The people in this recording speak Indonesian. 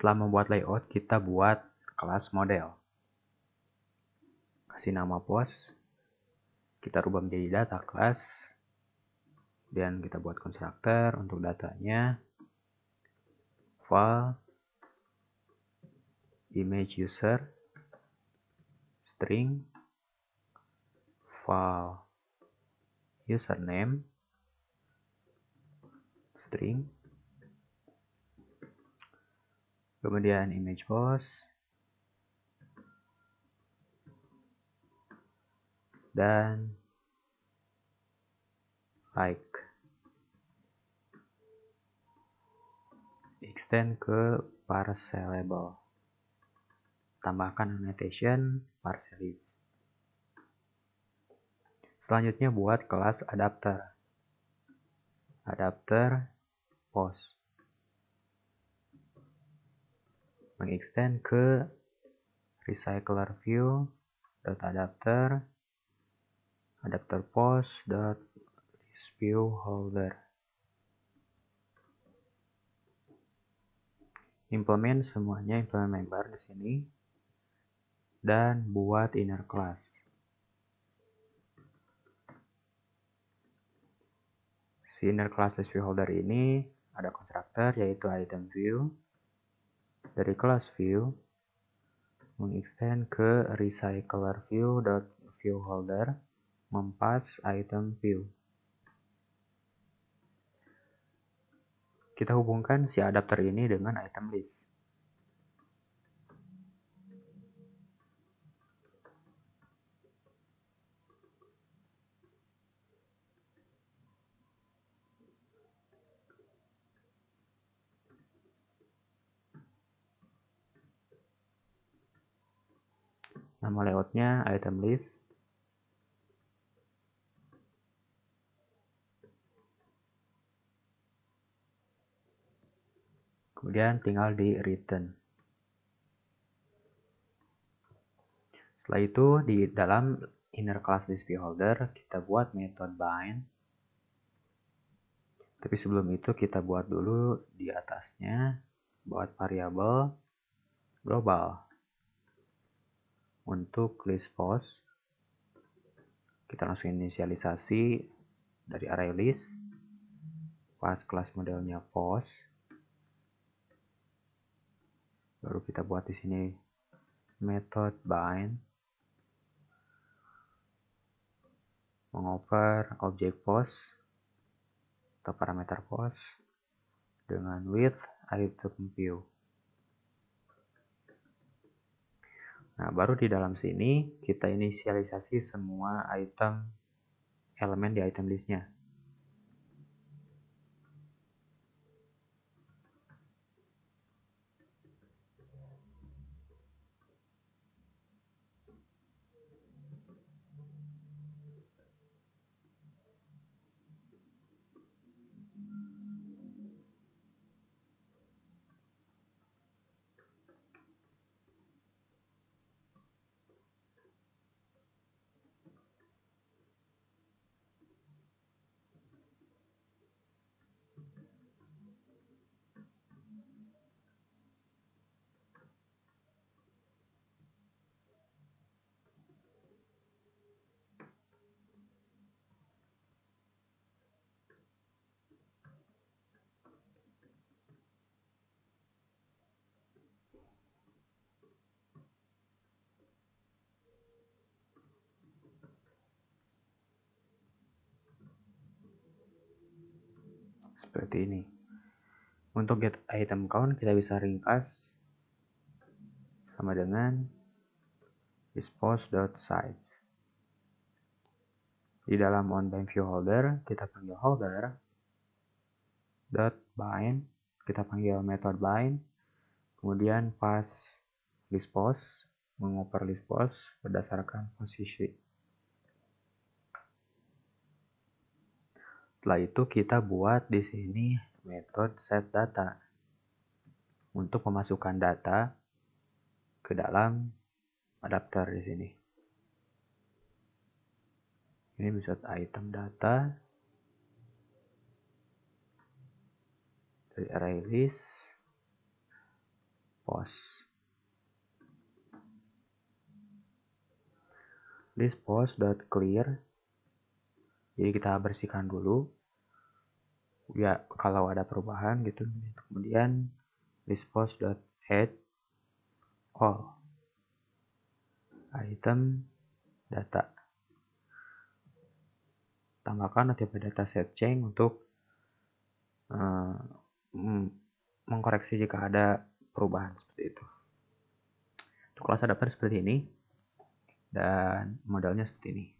Setelah membuat layout, kita buat kelas model. Kasih nama pos. Kita rubah menjadi data kelas. Dan kita buat konstruktor untuk datanya. File. Image user. String. File. Username. String kemudian image post dan like extend ke parcelable tambahkan annotation parcelis selanjutnya buat kelas adapter adapter post mengextend ke recycler view dot adapter adapter post dot view holder implement semuanya implement member di sini dan buat inner class si inner class list view holder ini ada constructor yaitu item view dari kelas view mengextend ke recycler Holder, mempass item view. Kita hubungkan si adapter ini dengan item list. nama layoutnya item list kemudian tinggal di return setelah itu di dalam inner class display holder kita buat method bind tapi sebelum itu kita buat dulu di atasnya buat variabel global untuk list post kita langsung inisialisasi dari array list pas kelas modelnya post baru kita buat di sini method bind mengoper objek post atau parameter post dengan width item view Nah, baru di dalam sini kita inisialisasi semua item elemen di item listnya. seperti ini. Untuk get item count kita bisa ringkas sama dengan dispose.size. Di dalam on-bind view holder kita panggil holder dot bind kita panggil method bind kemudian pass dispose mengoper dispose berdasarkan posisi Setelah itu kita buat di sini metode set data untuk memasukkan data ke dalam adapter di sini. Ini bisa item data dari array list post list post.clear dot clear jadi kita bersihkan dulu. Ya, kalau ada perubahan gitu. Kemudian dispose dot response.add all item data. Tambahkan notifikasi data set change untuk uh, mengkoreksi jika ada perubahan seperti itu. Untuk kelas hadapan seperti ini dan modelnya seperti ini.